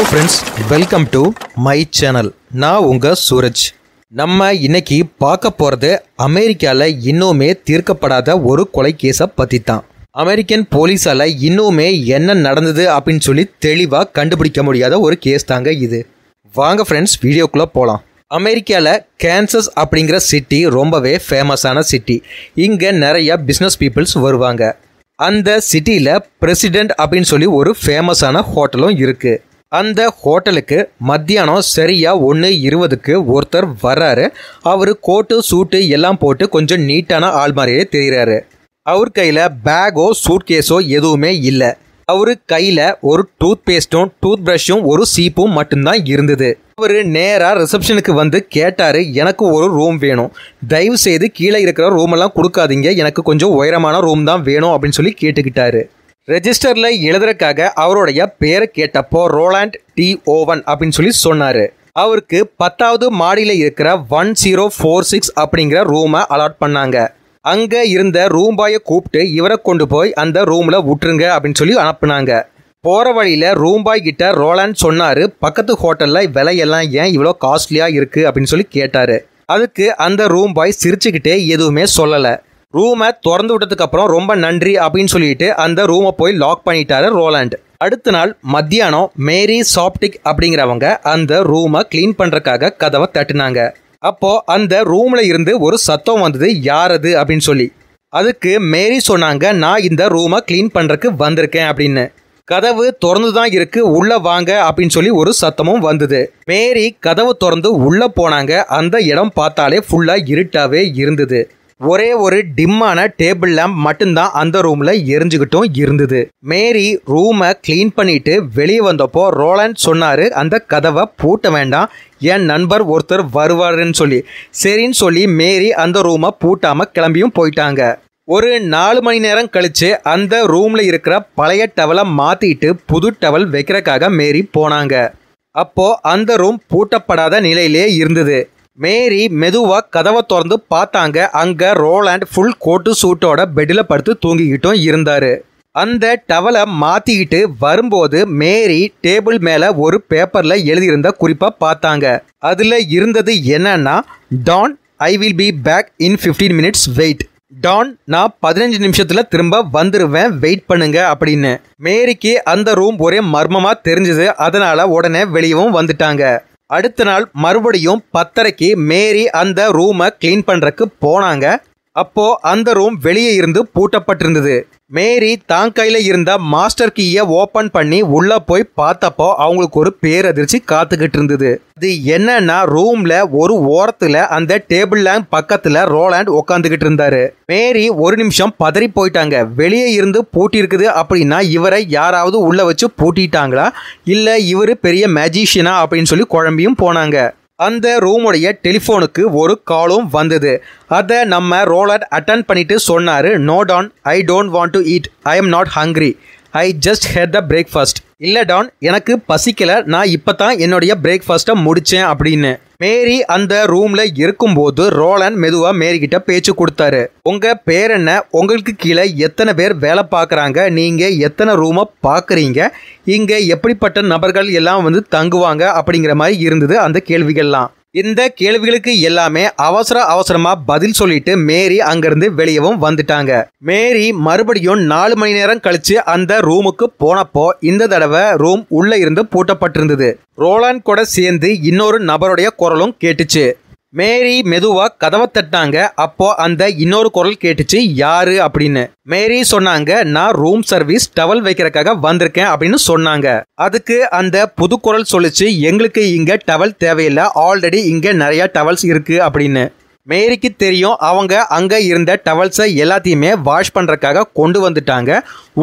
hello friends welcome to my channel நான் உங்கள் சூரஜ் நம்ம இன்னைக்கு பார்க்க போகிறது அமெரிக்காவில் இன்னுமே தீர்க்கப்படாத ஒரு கொலை கேஸை பற்றி தான் அமெரிக்கன் போலீஸால் இன்னுமே என்ன நடந்தது அப்படின்னு சொல்லி தெளிவாக கண்டுபிடிக்க முடியாத ஒரு கேஸ் தாங்க இது வாங்க ஃப்ரெண்ட்ஸ் வீடியோக்குள்ளே போகலாம் அமெரிக்காவில் கேன்சஸ் அப்படிங்கிற சிட்டி ரொம்பவே ஃபேமஸான சிட்டி இங்கே நிறையா பிஸ்னஸ் பீப்புள்ஸ் வருவாங்க அந்த சிட்டியில் பிரசிடென்ட் அப்படின்னு சொல்லி ஒரு ஃபேமஸான ஹோட்டலும் இருக்குது அந்த ஹோட்டலுக்கு மத்தியானம் சரியாக ஒன்று இருபதுக்கு ஒருத்தர் வர்றாரு அவர் கோட்டு சூட்டு எல்லாம் போட்டு கொஞ்சம் நீட்டான ஆள் மாதிரியே தெரிகிறாரு அவர் கையில் பேகோ சூட்கேஸோ எதுவுமே இல்லை அவர் கையில் ஒரு டூத் பேஸ்ட்டும் டூத் ப்ரஷும் ஒரு சீப்பும் மட்டும்தான் இருந்தது அவர் நேராக ரிசப்ஷனுக்கு வந்து கேட்டார் எனக்கு ஒரு ரூம் வேணும் தயவு செய்து கீழே இருக்கிற ரூமெல்லாம் கொடுக்காதீங்க எனக்கு கொஞ்சம் உயரமான ரூம் தான் வேணும் அப்படின்னு சொல்லி கேட்டுக்கிட்டாரு ரெஜிஸ்டரில் எழுதுறக்காக அவருடைய பெயரை கேட்டப்போ ரோலாண்ட் டி ஓவன் அப்படின்னு சொல்லி சொன்னார் அவருக்கு பத்தாவது மாடியில் இருக்கிற ஒன் ஜீரோ ஃபோர் சிக்ஸ் அப்படிங்கிற ரூமை அலாட் பண்ணாங்க அங்கே இருந்த ரூம் கூப்பிட்டு இவரை கொண்டு போய் அந்த ரூமில் விட்டுருங்க அப்படின்னு சொல்லி அனுப்புனாங்க போகிற வழியில் ரூம் பாய் கிட்ட ரோலாண்ட் சொன்னார் பக்கத்து ஹோட்டலில் விலையெல்லாம் ஏன் இவ்வளோ காஸ்ட்லியாக இருக்குது அப்படின்னு சொல்லி கேட்டார் அதுக்கு அந்த ரூம் பாய் சிரிச்சுக்கிட்டே எதுவுமே சொல்லலை ரூமை திறந்து விட்டதுக்கு அப்புறம் ரொம்ப நன்றி அப்படின்னு சொல்லிட்டு அந்த ரூமை போய் லாக் பண்ணிட்டாரு ரோலாண்ட் அடுத்த நாள் மத்தியானம் மேரி சாப்டிக் அப்படிங்கிறவங்க அந்த ரூமை க்ளீன் பண்றதுக்காக கதவை தட்டினாங்க அப்போ அந்த ரூமில் இருந்து ஒரு சத்தம் வந்தது யாரது அப்படின்னு சொல்லி அதுக்கு மேரி சொன்னாங்க நான் இந்த ரூமை க்ளீன் பண்ணுறக்கு வந்திருக்கேன் அப்படின்னு கதவு திறந்து தான் இருக்கு உள்ள வாங்க அப்படின்னு சொல்லி ஒரு சத்தமும் வந்தது மேரி கதவு திறந்து உள்ள போனாங்க அந்த இடம் பார்த்தாலே ஃபுல்லா இருட்டாவே இருந்தது ஒரே ஒரு டிம்மான டேபிள் லேம்ப் மட்டும்தான் அந்த ரூம்ல எரிஞ்சுக்கிட்டும் இருந்தது மேரி ரூமை கிளீன் பண்ணிட்டு வெளியே வந்தப்போ ரோலண்ட் சொன்னாரு அந்த கதவை பூட்ட வேண்டாம் என் நண்பர் ஒருத்தர் வருவாருன்னு சொல்லி சரின்னு சொல்லி மேரி அந்த ரூமை பூட்டாம கிளம்பியும் போயிட்டாங்க ஒரு நாலு மணி நேரம் கழிச்சு அந்த ரூம்ல இருக்கிற பழைய டவலை மாத்திட்டு புது டவல் வைக்கிறக்காக மேரி போனாங்க அப்போ அந்த ரூம் பூட்டப்படாத நிலையிலே இருந்தது மேரி மெதுவாக கதவை திறந்து பார்த்தாங்க அங்கே ரோலாண்ட் ஃபுல் கோட்டு சூட்டோட பெட்டில் படுத்து தூங்கிக்கிட்டும் இருந்தார் அந்த டவலை மாற்றிக்கிட்டு வரும்போது மேரி டேபிள் மேலே ஒரு பேப்பரில் எழுதியிருந்த குறிப்பாக பார்த்தாங்க அதில் இருந்தது என்னன்னா Don I will be back in fifteen minutes wait Don நான் பதினஞ்சு நிமிஷத்தில் திரும்ப வந்துடுவேன் வெயிட் பண்ணுங்க அப்படின்னு மேரிக்கு அந்த ரூம் ஒரே மர்மமாக தெரிஞ்சது அதனால் உடனே வெளியவும் வந்துட்டாங்க அடுத்த நாள் மறுபடியும் பத்தரைக்கு மேரி அந்த ரூமை கிளீன் பண்ணுறக்கு போனாங்க அப்போ அந்த ரூம் வெளியே இருந்து பூட்டப்பட்டிருந்தது மேரி தான் கையில் இருந்த மாஸ்டர் கீயை ஓப்பன் பண்ணி உள்ளே போய் பார்த்தப்போ அவங்களுக்கு ஒரு பேரதிர்ச்சி காத்துக்கிட்டு இருந்தது அது என்னன்னா ரூமில் ஒரு ஓரத்தில் அந்த டேபிள் லேம்ப் பக்கத்தில் ரோலாண்ட் உட்காந்துக்கிட்டு இருந்தாரு மேரி ஒரு நிமிஷம் பதறி போயிட்டாங்க வெளியே இருந்து பூட்டியிருக்குது அப்படின்னா இவரை யாராவது உள்ளே வச்சு பூட்டிட்டாங்களா இல்லை இவர் பெரிய மேஜிஷியனா அப்படின்னு சொல்லி குழம்பியும் போனாங்க அந்த ரூமுடைய டெலிஃபோனுக்கு ஒரு காலும் வந்தது அதை நம்ம ரோலர் அட்டன் பண்ணிவிட்டு சொன்னார் no Don I don't want to eat I am not hungry I just had the breakfast இல்லை டான் எனக்கு பசிக்கலை நான் இப்போ தான் என்னுடைய பிரேக்ஃபாஸ்ட்டை முடித்தேன் அப்படின்னு மேரி அந்த ரூம்ல இருக்கும்போது ரோலன் மெதுவா மேரி கிட்ட பேச்சு கொடுத்தாரு உங்க பேர் என்ன உங்களுக்கு கீழே எத்தனை பேர் வேலை பார்க்குறாங்க நீங்க எத்தனை ரூமை பார்க்குறீங்க இங்க எப்படிப்பட்ட நபர்கள் எல்லாம் வந்து தங்குவாங்க அப்படிங்கிற மாதிரி இருந்தது அந்த கேள்விகள்லாம் இந்த கேள்விகளுக்கு எல்லாமே அவசர அவசரமா பதில் சொல்லிட்டு மேரி அங்கிருந்து வெளியவும் வந்துட்டாங்க மேரி மறுபடியும் நாலு மணி நேரம் கழிச்சு அந்த ரூமுக்கு போனப்போ இந்த தடவை ரூம் உள்ள இருந்து பூட்டப்பட்டிருந்தது ரோலான் கூட சேர்ந்து இன்னொரு நபருடைய குரலும் கேட்டுச்சு மேரி மெதுவா கதவை தட்டினாங்க அப்போ அந்த இன்னொரு குரல் கேட்டுச்சு யாரு அப்படின்னு மேரி சொன்னாங்க நான் ரூம் சர்வீஸ் டவல் வைக்கிறக்காக வந்திருக்கேன் அப்படின்னு சொன்னாங்க அதுக்கு அந்த புது குரல் சொல்லிச்சு எங்களுக்கு இங்க டவல் தேவையில்லை ஆல்ரெடி இங்க நிறைய டவல்ஸ் இருக்கு அப்படின்னு மேரிக்கு தெரியும் அவங்க அங்கே இருந்த டவல்ஸை எல்லாத்தையுமே வாஷ் பண்ணுறக்காக கொண்டு வந்துட்டாங்க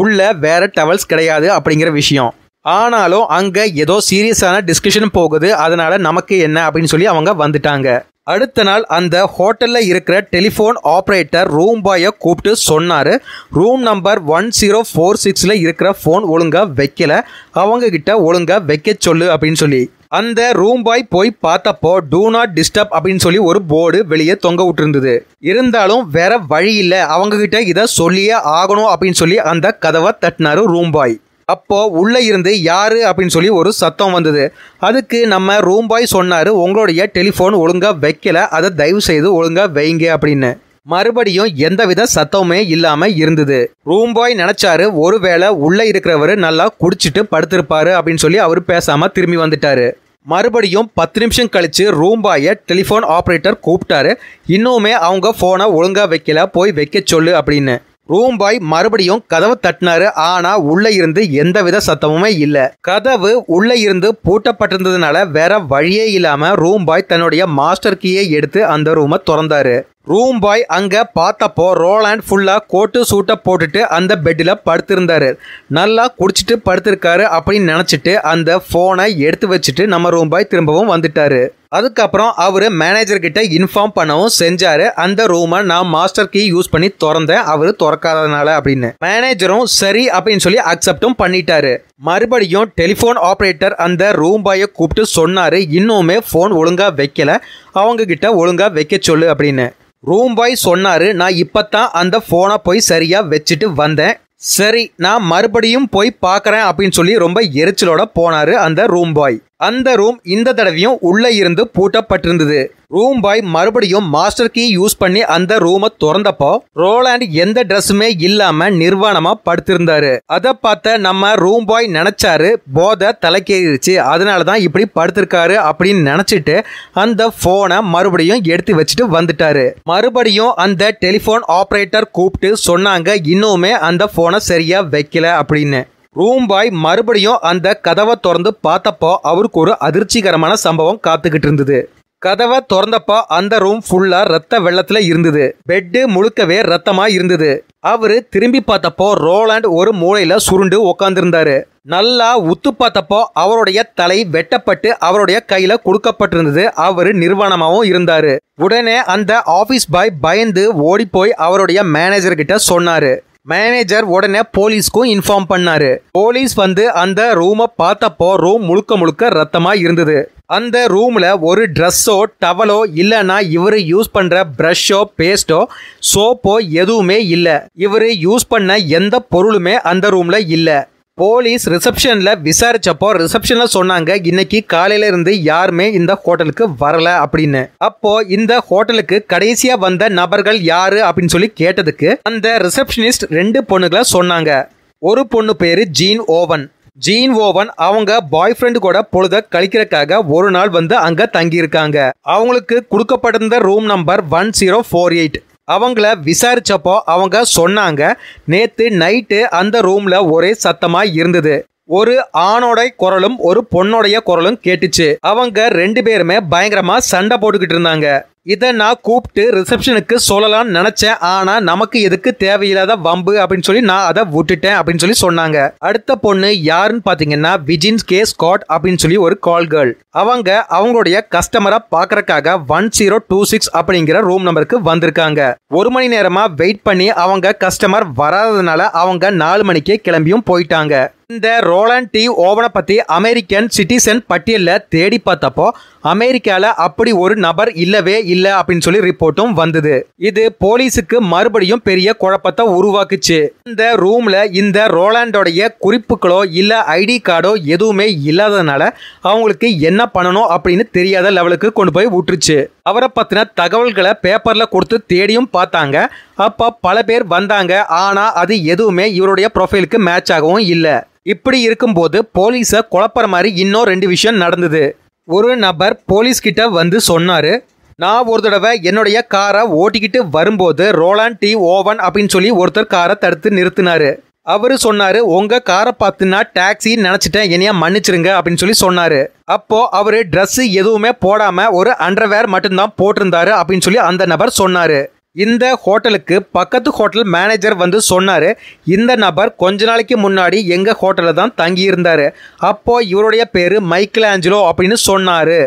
உள்ளே வேறு டவல்ஸ் கிடையாது அப்படிங்கிற விஷயம் ஆனாலும் அங்கே ஏதோ சீரியஸான டிஸ்கஷன் போகுது அதனால் நமக்கு என்ன அப்படின்னு சொல்லி அவங்க வந்துட்டாங்க அடுத்த நாள் அந்த ஹோட்டலில் இருக்கிற டெலிஃபோன் ஆப்ரேட்டர் ரூம் பாயை கூப்பிட்டு சொன்னார் room number one zero four சிக்ஸில் இருக்கிற ஃபோன் ஒழுங்காக வைக்கல அவங்கக்கிட்ட ஒழுங்காக வைக்க சொல்லு அப்படின்னு சொல்லி அந்த ரூம் பாய் போய் பார்த்தப்போ டூ நாட் டிஸ்டர்ப் அப்படின்னு சொல்லி ஒரு போர்டு வெளியே தொங்க விட்டுருந்தது இருந்தாலும் வேற வழி இல்லை அவங்கக்கிட்ட இதை சொல்லியே ஆகணும் அப்படின்னு சொல்லி அந்த கதவை தட்டினாரு ரூம் பாய் அப்போ உள்ளே இருந்து யார் அப்படின்னு சொல்லி ஒரு சத்தம் வந்தது அதுக்கு நம்ம ரூம் பாய் சொன்னார் உங்களுடைய டெலிஃபோன் ஒழுங்காக வைக்கல அதை தயவு செய்து ஒழுங்காக வைங்க அப்படின்னு மறுபடியும் எந்தவித சத்தமுமே இல்லாம இருந்தது ரூம் பாய் நினைச்சாரு ஒருவேளை உள்ள இருக்கிறவரு நல்லா குடிச்சிட்டு படுத்திருப்பாரு அப்படின்னு சொல்லி அவர் பேசாம திரும்பி வந்துட்டாரு மறுபடியும் பத்து நிமிஷம் கழிச்சு ரூம் பாயை டெலிஃபோன் ஆப்ரேட்டர் கூப்பிட்டாரு இன்னுமே அவங்க ஃபோனை ஒழுங்காக வைக்கல போய் வைக்க சொல்லு அப்படின்னு ரூம் பாய் மறுபடியும் கதவை தட்டினாரு ஆனா உள்ள இருந்து எந்தவித சத்தமுமே இல்ல கதவு உள்ள இருந்து பூட்டப்பட்டிருந்ததுனால வேற வழியே இல்லாம ரூம் பாய் தன்னுடைய மாஸ்டர் கீயை எடுத்து அந்த ரூமை திறந்தாரு ரூம் பாய் அங்கே பார்த்தப்போ ரோலாண்ட் ஃபுல்லாக கோட்டு சூட்டை போட்டுட்டு அந்த பெட்டில் படுத்திருந்தாரு நல்லா குடிச்சிட்டு படுத்திருக்காரு அப்படின்னு நினச்சிட்டு அந்த ஃபோனை எடுத்து வச்சுட்டு நம்ம ரூம் பாய் திரும்பவும் வந்துட்டாரு அதுக்கப்புறம் அவர் கிட்ட இன்ஃபார்ம் பண்ணவும் செஞ்சாரு அந்த ரூமை நான் மாஸ்டர் கீ யூஸ் பண்ணி திறந்தேன் அவர் திறக்காதனால அப்படின்னு மேனேஜரும் சரி அப்படின்னு சொல்லி அக்செப்டும் பண்ணிட்டாரு மறுபடியும் டெலிஃபோன் ஆப்ரேட்டர் அந்த ரூம் பாயை கூப்பிட்டு சொன்னாரு இன்னுமே ஃபோன் ஒழுங்கா வைக்கல அவங்க கிட்ட ஒழுங்கா வைக்க சொல்லு அப்படின்னு ரூம் பாய் சொன்னாரு நான் இப்பத்தான் அந்த ஃபோனை போய் சரியா வச்சுட்டு வந்தேன் சரி நான் மறுபடியும் போய் பார்க்குறேன் அப்படின்னு சொல்லி ரொம்ப எரிச்சலோட போனாரு அந்த ரூம் பாய் அந்த ரூம் இந்த தடவையும் உள்ளே இருந்து பூட்டப்பட்டிருந்தது ரூம் பாய் மறுபடியும் மாஸ்டர் கீ யூஸ் பண்ணி அந்த ரூமை திறந்தப்போ ரோலாண்ட் எந்த ட்ரெஸ்ஸுமே இல்லாம நிர்வாணமா படுத்திருந்தாரு அதை பார்த்த நம்ம ரூம் பாய் நினைச்சாரு போதை தலைக்கேறிடுச்சு அதனாலதான் இப்படி படுத்திருக்காரு அப்படின்னு நினைச்சிட்டு அந்த போனை மறுபடியும் எடுத்து வச்சுட்டு வந்துட்டாரு மறுபடியும் அந்த டெலிஃபோன் ஆப்ரேட்டர் கூப்பிட்டு சொன்னாங்க இன்னுமே அந்த போனை சரியா வைக்கல அப்படின்னு ரூம் பாய் மறுபடியும் அந்த கதவை திறந்து பார்த்தப்போ அவருக்கு ஒரு அதிர்ச்சிகரமான சம்பவம் காத்துக்கிட்டு இருந்தது கதவை திறந்தப்போ அந்த ரூம் ஃபுல்லா ரத்த வெள்ளத்துல இருந்தது பெட்டு முழுக்கவே ரத்தமா இருந்தது அவரு திரும்பி பார்த்தப்போ ரோலாண்ட் ஒரு மூளையில சுருண்டு உக்காந்துருந்தாரு நல்லா உத்து பார்த்தப்போ அவருடைய தலை வெட்டப்பட்டு அவருடைய கையில கொடுக்கப்பட்டிருந்தது அவரு நிர்வாணமாகவும் இருந்தாரு உடனே அந்த ஆபீஸ் பாய் பயந்து ஓடி போய் அவருடைய மேனேஜர் கிட்ட சொன்னாரு மேனேஜர் உடனே போலீஸ்க்கும் இன்ஃபார்ம் பண்ணாரு போலீஸ் வந்து அந்த ரூமை பார்த்தப்போ ரூம் முழுக்க முழுக்க ரத்தமா இருந்தது அந்த ரூமில் ஒரு ட்ரெஸ்ஸோ டவலோ இல்லைனா இவர் யூஸ் பண்ணுற ப்ரஷ்ஷோ பேஸ்ட்டோ சோப்போ எதுவுமே இல்லை இவர் யூஸ் பண்ண எந்த பொருளுமே அந்த ரூமில் இல்லை போலீஸ் ரிசப்ஷனில் விசாரிச்சப்போ ரிசப்ஷனில் சொன்னாங்க இன்னைக்கு காலையில இருந்து யாருமே இந்த ஹோட்டலுக்கு வரல அப்படின்னு அப்போ இந்த ஹோட்டலுக்கு கடைசியா வந்த நபர்கள் யாரு அப்படின்னு சொல்லி கேட்டதுக்கு அந்த ரிசப்ஷனிஸ்ட் ரெண்டு பொண்ணுகளை சொன்னாங்க ஒரு பொண்ணு பேரு ஜீன் ஓவன் ஜீன் ஓவன் அவங்க பாய் ஃப்ரெண்டு கூட பொழுத கழிக்கிறக்காக ஒரு நாள் வந்து அங்க தங்கியிருக்காங்க அவங்களுக்கு கொடுக்கப்பட்டிருந்த room number one zero four eight அவங்கள விசாரித்தப்போ அவங்க சொன்னாங்க நேற்று நைட்டு அந்த ரூமில் ஒரே சத்தமாக இருந்தது ஒரு ஆணோட குரலும் ஒரு பொண்ணோடைய குரலும் கேட்டுச்சு அவங்க ரெண்டு பேருமே பயங்கரமாக சண்டை போட்டுக்கிட்டு இருந்தாங்க இதை நான் கூப்பிட்டு ரிசப்ஷனுக்கு சொல்லலாம்னு நினச்சேன் ஆனால் நமக்கு எதுக்கு தேவையில்லாத வம்பு அப்படின்னு சொல்லி நான் அதை விட்டுட்டேன் அப்படின்னு சொல்லி சொன்னாங்க அடுத்த பொண்ணு யாருன்னு பார்த்தீங்கன்னா விஜின் கே ஸ்காட் அப்படின்னு சொல்லி ஒரு கால் கேர்ள் அவங்க அவங்களுடைய கஸ்டமரை பார்க்கறக்காக ஒன் ஜீரோ டூ சிக்ஸ் அப்படிங்கிற ரூம் நம்பருக்கு வந்திருக்காங்க ஒரு மணி நேரமாக வெயிட் பண்ணி அவங்க கஸ்டமர் வராததுனால அவங்க நாலு மணிக்கே கிளம்பியும் போயிட்டாங்க இந்த ரோலாண்ட் டி ஓவனை பற்றி அமெரிக்கன் சிட்டிசன் பட்டியலில் தேடி பார்த்தப்போ அமெரிக்காவில் அப்படி ஒரு நபர் இல்லவே இல்லை இல்லை அப்படின்னு சொல்லி ரிப்போர்ட்டும் வந்தது இது போலீஸுக்கு மறுபடியும் பெரிய குழப்பத்தை உருவாக்குச்சு இந்த ரூம்ல இந்த ரோலாண்டோடைய குறிப்புகளோ இல்லை ஐடி கார்டோ எதுவுமே இல்லாததுனால அவங்களுக்கு என்ன பண்ணணும் அப்படின்னு தெரியாத லெவலுக்கு கொண்டு போய் விட்டுருச்சு அவரை பற்றின தகவல்களை பேப்பரில் கொடுத்து தேடியும் பார்த்தாங்க அப்போ பல பேர் வந்தாங்க ஆனால் அது எதுவுமே இவருடைய ப்ரொஃபைலுக்கு மேட்ச் ஆகவும் இல்லை இப்படி இருக்கும்போது போலீஸை குழப்புற மாதிரி இன்னும் ரெண்டு விஷயம் நடந்தது ஒரு நபர் போலீஸ்கிட்ட வந்து சொன்னார் நான் ஒரு தடவை என்னுடைய காரை ஓட்டிக்கிட்டு வரும்போது ரோலான் டி ஓவன் அப்படின்னு சொல்லி ஒருத்தர் காரை தடுத்து நிறுத்தினாரு அவர் சொன்னார் உங்கள் காரை பார்த்துன்னா டாக்ஸி நினச்சிட்டேன் என்னையா மன்னிச்சிருங்க அப்படின்னு சொல்லி சொன்னார் அப்போது அவர் ட்ரெஸ்ஸு எதுவுமே போடாமல் ஒரு அண்டர்வேர் மட்டும்தான் போட்டிருந்தாரு அப்படின்னு சொல்லி அந்த நபர் சொன்னார் இந்த ஹோட்டலுக்கு பக்கத்து ஹோட்டல் மேனேஜர் வந்து சொன்னார் இந்த நபர் கொஞ்ச நாளைக்கு முன்னாடி எங்கள் ஹோட்டலில் தான் தங்கியிருந்தார் அப்போது இவருடைய பேர் மைக்கேல் ஆஞ்சலோ அப்படின்னு சொன்னார்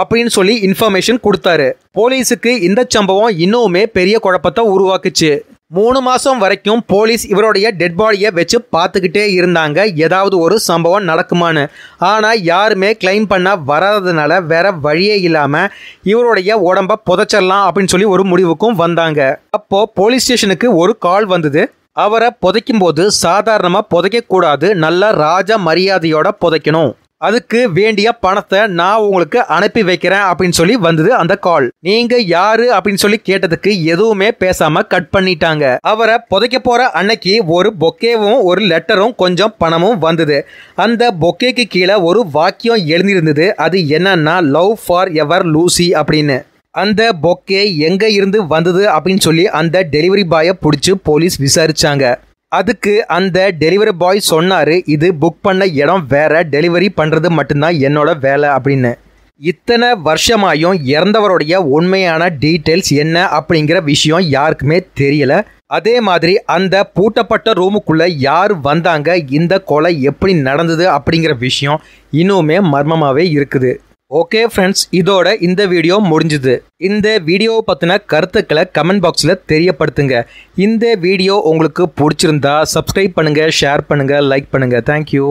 அப்படின்னு சொல்லி இன்ஃபர்மேஷன் கொடுத்தாரு போலீஸுக்கு இந்த சம்பவம் இன்னுமே பெரிய குழப்பத்தை உருவாக்குச்சு மூணு மாதம் வரைக்கும் போலீஸ் இவருடைய டெட் பாடியை வச்சு பார்த்துக்கிட்டே இருந்தாங்க ஏதாவது ஒரு சம்பவம் நடக்குமான்னு ஆனால் யாருமே கிளைம் பண்ண வராததுனால வேற வழியே இல்லாமல் இவருடைய உடம்ப புதைச்சிடலாம் அப்படின்னு சொல்லி ஒரு முடிவுக்கும் வந்தாங்க அப்போது போலீஸ் ஸ்டேஷனுக்கு ஒரு கால் வந்தது அவரை புதைக்கும் போது சாதாரணமாக புதைக்கக்கூடாது நல்ல ராஜ மரியாதையோட புதைக்கணும் அதுக்கு வேண்டிய பணத்தை நான் உங்களுக்கு அனுப்பி வைக்கிறேன் அப்படின்னு சொல்லி வந்தது அந்த கால் நீங்க யாரு அப்படின்னு சொல்லி கேட்டதுக்கு எதுவுமே பேசாம கட் பண்ணிட்டாங்க அவரை புதைக்க போற அன்னைக்கு ஒரு பொக்கேவும் ஒரு லெட்டரும் கொஞ்சம் பணமும் வந்தது அந்த பொக்கேக்கு கீழே ஒரு வாக்கியம் எழுந்திருந்தது அது என்னன்னா லவ் ஃபார் எவர் லூசி அப்படின்னு அந்த பொக்கே எங்கே இருந்து வந்தது அப்படின்னு சொல்லி அந்த டெலிவரி பாயை பிடிச்சி போலீஸ் விசாரிச்சாங்க அதுக்கு அந்த டெலிவரி பாய் சொன்னார் இது புக் பண்ண இடம் வேறு டெலிவரி பண்ணுறது மட்டும்தான் என்னோட வேலை அப்படின்னு இத்தனை வருஷமாயும் இறந்தவருடைய உண்மையான டீட்டெயில்ஸ் என்ன அப்படிங்கிற விஷயம் யாருக்குமே தெரியல அதே மாதிரி அந்த பூட்டப்பட்ட ரூமுக்குள்ளே யார் வந்தாங்க இந்த கொலை எப்படி நடந்தது அப்படிங்கிற விஷயம் இன்னுமே மர்மமாகவே இருக்குது ஓகே ஃப்ரெண்ட்ஸ் இதோட இந்த வீடியோ முடிஞ்சுது இந்த வீடியோவை பற்றின கருத்துக்களை கமெண்ட் பாக்ஸில் தெரியப்படுத்துங்க இந்த வீடியோ உங்களுக்கு பிடிச்சிருந்தா சப்ஸ்கிரைப் பண்ணுங்கள் ஷேர் பண்ணுங்கள் லைக் பண்ணுங்கள் தேங்க்யூ